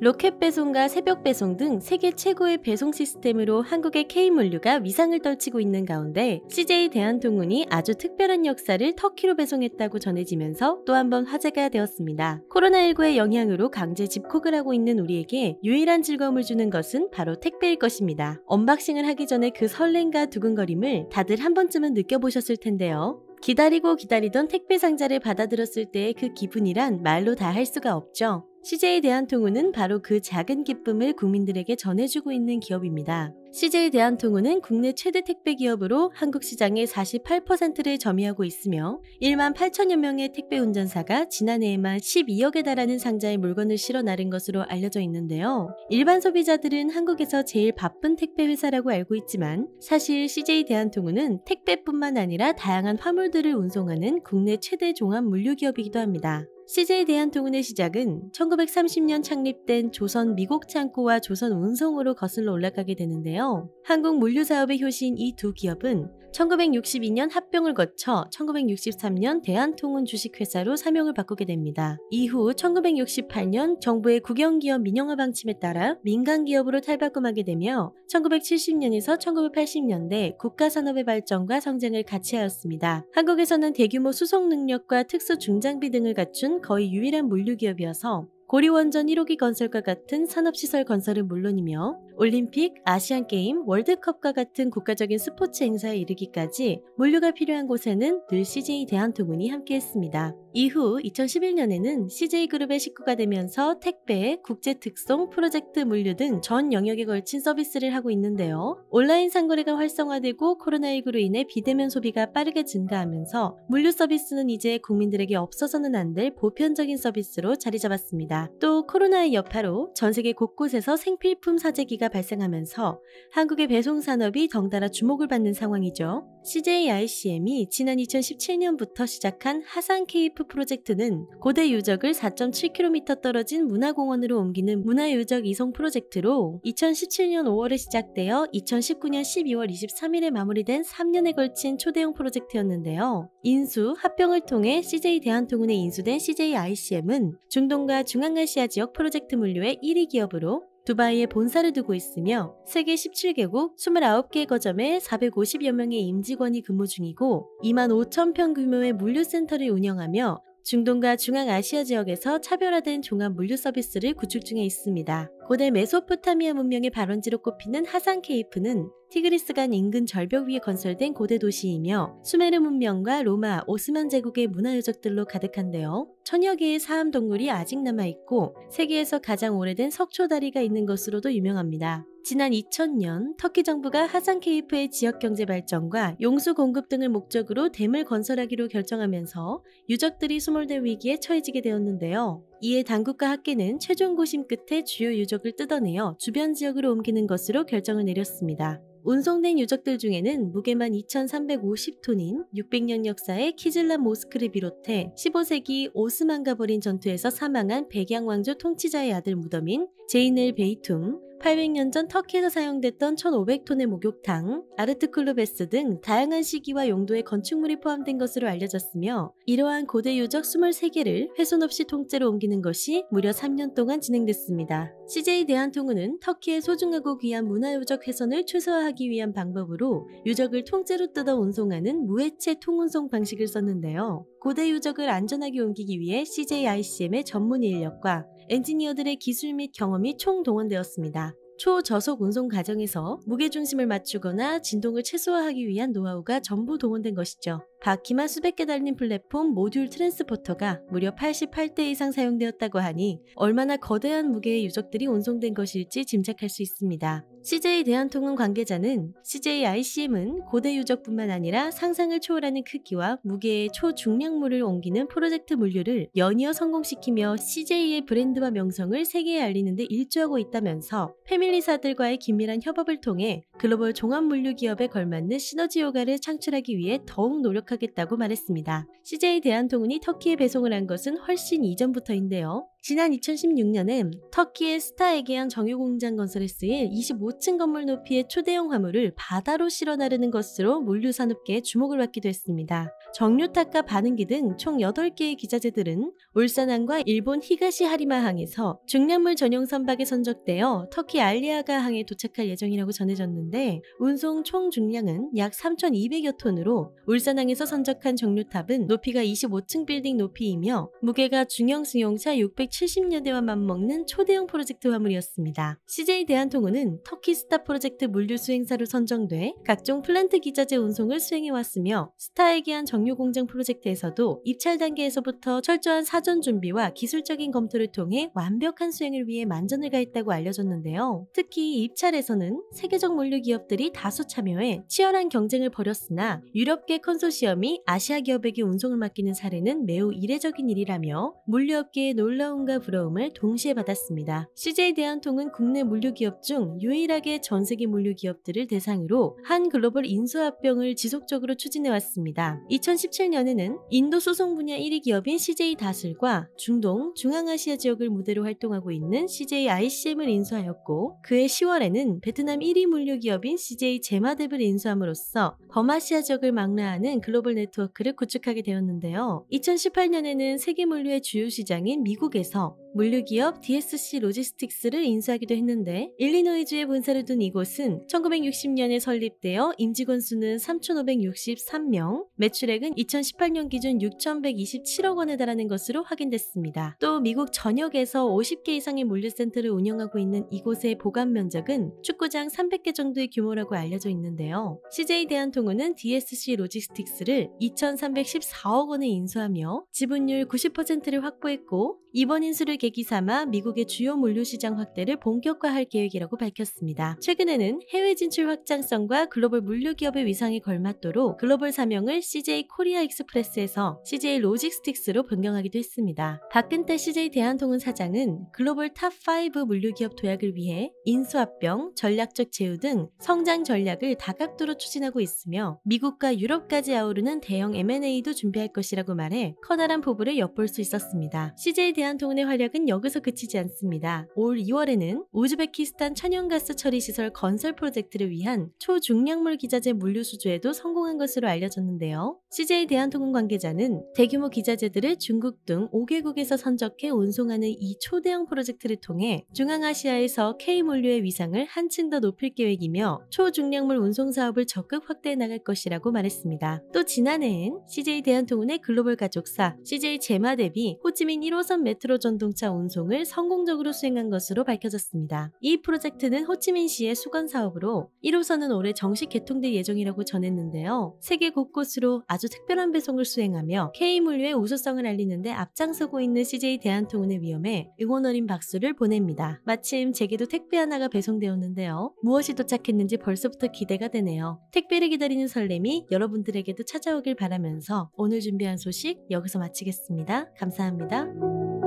로켓 배송과 새벽 배송 등 세계 최고의 배송 시스템으로 한국의 K물류가 위상을 떨치고 있는 가운데 CJ 대한통운이 아주 특별한 역사를 터키로 배송했다고 전해지면서 또 한 번 화제가 되었습니다. 코로나19의 영향으로 강제 집콕을 하고 있는 우리에게 유일한 즐거움을 주는 것은 바로 택배일 것입니다. 언박싱을 하기 전에 그 설렘과 두근거림을 다들 한 번쯤은 느껴보셨을 텐데요. 기다리고 기다리던 택배 상자를 받아들었을 때의 그 기분이란 말로 다 할 수가 없죠. CJ 대한통운은 바로 그 작은 기쁨을 국민들에게 전해주고 있는 기업입니다. CJ 대한통운은 국내 최대 택배 기업으로 한국 시장의 48%를 점유하고 있으며 1만 8천여 명의 택배 운전사가 지난해에만 12억에 달하는 상자의 물건을 실어 나른 것으로 알려져 있는데요. 일반 소비자들은 한국에서 제일 바쁜 택배 회사라고 알고 있지만 사실 CJ 대한통운은 택배뿐만 아니라 다양한 화물들을 운송하는 국내 최대 종합 물류 기업이기도 합니다. CJ 대한통운의 시작은 1930년 창립된 조선 미국 창고와 조선 운송으로 거슬러 올라가게 되는데요. 한국 물류사업의 효신 이두 기업은 1962년 합병을 거쳐 1963년 대한통운 주식회사로 사명을 바꾸게 됩니다. 이후 1968년 정부의 국영기업 민영화 방침에 따라 민간기업으로 탈바꿈하게 되며 1970년에서 1980년대 국가산업의 발전과 성장을 같이하였습니다. 한국에서는 대규모 수송 능력과 특수 중장비 등을 갖춘 거의 유일한 물류기업이어서 고리원전 1호기 건설과 같은 산업시설 건설은 물론이며 올림픽, 아시안게임, 월드컵과 같은 국가적인 스포츠 행사에 이르기까지 물류가 필요한 곳에는 늘 CJ 대한통운이 함께했습니다. 이후 2011년에는 CJ그룹의 식구가 되면서 택배, 국제특송, 프로젝트 물류 등 전 영역에 걸친 서비스를 하고 있는데요. 온라인 상거래가 활성화되고 코로나19로 인해 비대면 소비가 빠르게 증가하면서 물류 서비스는 이제 국민들에게 없어서는 안 될 보편적인 서비스로 자리 잡았습니다. 있습니다. 또 코로나의 여파로 전 세계 곳곳에서 생필품 사재기가 발생하면서 한국의 배송 산업이 덩달아 주목을 받는 상황이죠. CJICM이 지난 2017년부터 시작한 하산 케이프 프로젝트는 고대 유적을 4.7km 떨어진 문화공원으로 옮기는 문화유적 이송 프로젝트로 2017년 5월에 시작되어 2019년 12월 23일에 마무리된 3년에 걸친 초대형 프로젝트였는데요. 인수, 합병을 통해 CJ 대한통운에 인수된 CJICM은 중동과 중앙 동남아시아 지역 프로젝트 물류의 1위 기업으로 두바이에 본사를 두고 있으며 세계 17개국 29개 거점에 450여 명의 임직원이 근무 중이고 2만 5천 평 규모의 물류센터를 운영하며 중동과 중앙아시아 지역에서 차별화된 종합 물류 서비스를 구축 중에 있습니다. 고대 메소포타미아 문명의 발원지로 꼽히는 하산 케이프는 티그리스간 인근 절벽 위에 건설된 고대 도시이며 수메르 문명과 로마, 오스만 제국의 문화 유적들로 가득한데요. 천여 개의 사암 동굴이 아직 남아있고 세계에서 가장 오래된 석초다리가 있는 것으로도 유명합니다. 지난 2000년 터키 정부가 하산케이프의 지역 경제 발전과 용수 공급 등을 목적으로 댐을 건설하기로 결정하면서 유적들이 소몰될 위기에 처해지게 되었는데요. 이에 당국과 학계는 최종 고심 끝에 주요 유적을 뜯어내어 주변 지역으로 옮기는 것으로 결정을 내렸습니다. 운송된 유적들 중에는 무게만 2,350톤인 600년 역사의 키즐라 모스크를 비롯해 15세기 오스만가 버린 전투에서 사망한 백양왕조 통치자의 아들 무덤인 제이을 베이툼, 800년 전 터키에서 사용됐던 1500톤의 목욕탕, 아르트클루베스 등 다양한 시기와 용도의 건축물이 포함된 것으로 알려졌으며 이러한 고대 유적 23개를 훼손 없이 통째로 옮기는 것이 무려 3년 동안 진행됐습니다. CJ 대한통운은 터키의 소중하고 귀한 문화유적 훼손을 최소화하기 위한 방법으로 유적을 통째로 뜯어 운송하는 무해체 통운송 방식을 썼는데요. 고대 유적을 안전하게 옮기기 위해 CJICM의 전문 인력과 네. 엔지니어들의 기술 및 경험이 총동원되었습니다. 초저속 운송 과정에서 무게중심을 맞추거나 진동을 최소화하기 위한 노하우가 전부 동원된 것이죠. 바퀴마 수백 개 달린 플랫폼 모듈 트랜스포터가 무려 88대 이상 사용되었다고 하니 얼마나 거대한 무게의 유적들이 운송된 것일지 짐작할 수 있습니다. CJ 대한통운 관계자는 CJ ICM은 고대 유적뿐만 아니라 상상을 초월하는 크기와 무게의 초중량물을 옮기는 프로젝트 물류를 연이어 성공시키며 CJ의 브랜드와 명성을 세계에 알리는 데 일조하고 있다면서 패밀리사들과의 긴밀한 협업을 통해 글로벌 종합물류기업에 걸맞는 시너지 효과를 창출하기 위해 더욱 노력하겠다고 말했습니다. CJ 대한통운이 터키에 배송을 한 것은 훨씬 이전부터인데요. 지난 2016년엔 터키의 스타에게한 정유공장 건설에 쓰인 25층 건물 높이의 초대형 화물을 바다로 실어 나르는 것으로 물류 산업계에 주목을 받기도 했습니다. 정류탑과 반응기 등 총 8개의 기자재들은 울산항과 일본 히가시 하리마항에서 중량물 전용 선박에 선적되어 터키 알리아가 항에 도착할 예정이라고 전해졌는데 운송 총 중량은 약 3,200여 톤으로 울산항에서 선적한 정류탑은 높이가 25층 빌딩 높이이며 무게가 중형 승용차 670여대와 맞먹는 초대형 프로젝트 화물이었습니다. CJ 대한통운은 터키 스타 프로젝트 물류 수행사로 선정돼 각종 플랜트 기자재 운송을 수행해왔으며 스타에기한 전... 정유공장 프로젝트에서도 입찰 단계에서부터 철저한 사전 준비와 기술적인 검토를 통해 완벽한 수행을 위해 만전을 가했다고 알려졌는데요. 특히 입찰에서는 세계적 물류 기업들이 다수 참여해 치열한 경쟁을 벌였으나 유럽계 컨소시엄이 아시아 기업에게 운송을 맡기는 사례는 매우 이례적인 일이라며 물류업계의 놀라움과 부러움을 동시에 받았습니다. CJ 대한통은 국내 물류기업 중 유일하게 전 세계 물류기업들을 대상으로 한 글로벌 인수합병을 지속적으로 추진해왔습니다. 2017년에는 인도 소송 분야 1위 기업인 CJ 다슬과 중동, 중앙아시아 지역을 무대로 활동하고 있는 CJ ICM을 인수하였고 그해 10월에는 베트남 1위 물류 기업인 CJ 제마뎁을 인수함으로써 범아시아 지역을 망라하는 글로벌 네트워크를 구축하게 되었는데요. 2018년에는 세계 물류의 주요 시장인 미국에서 물류기업 DSC 로지스틱스를 인수하기도 했는데 일리노이주에 본사를 둔 이곳은 1960년에 설립되어 임직원 수는 3,563명, 매출액 금액은 2018년 기준 6,127억 원에 달하는 것으로 확인됐습니다. 또 미국 전역에서 50개 이상의 물류센터를 운영하고 있는 이곳의 보관 면적은 축구장 300개 정도의 규모라고 알려져 있는데요. CJ 대한통운은 DSC 로지스틱스를 2,314억 원에 인수하며 지분율 90%를 확보했고 이번 인수를 계기삼아 미국의 주요 물류시장 확대를 본격화할 계획이라고 밝혔습니다. 최근에는 해외 진출 확장성과 글로벌 물류기업의 위상에 걸맞도록 글로벌 사명을 CJ 코리아 익스프레스에서 CJ 로직스틱스로 변경하기도 했습니다. 박근태 CJ 대한통운 사장은 글로벌 탑5 물류기업 도약을 위해 인수합병, 전략적 제휴 등 성장 전략을 다각도로 추진하고 있으며 미국과 유럽까지 아우르는 대형 M&A도 준비할 것이라고 말해 커다란 포부를 엿볼 수 있었습니다. CJ 대한통운의 활약은 여기서 그치지 않습니다. 올 2월에는 우즈베키스탄 천연가스 처리 시설 건설 프로젝트를 위한 초중량물 기자재 물류 수주에도 성공한 것으로 알려졌는데요. CJ 대한통운 관계자는 대규모 기자재들을 중국 등 5개국에서 선적해 운송하는 이 초대형 프로젝트를 통해 중앙아시아에서 K물류의 위상을 한층 더 높일 계획이며 초중량물 운송 사업을 적극 확대해 나갈 것이라고 말했습니다. 또 지난해엔 CJ 대한통운의 글로벌 가족사 CJ 제마 대비 호치민 1호선 메트로 전동차 운송을 성공적으로 수행한 것으로 밝혀졌습니다. 이 프로젝트는 호치민시의 수건 사업으로 1호선은 올해 정식 개통될 예정이라고 전했는데요. 세계 곳곳으로 아주 아주 특별한 배송을 수행하며 K물류의 우수성을 알리는데 앞장서고 있는 CJ 대한통운의 위험에 응원 어린 박수를 보냅니다. 마침 제게도 택배 하나가 배송되었는데요. 무엇이 도착했는지 벌써부터 기대가 되네요. 택배를 기다리는 설렘이 여러분들에게도 찾아오길 바라면서 오늘 준비한 소식 여기서 마치겠습니다. 감사합니다.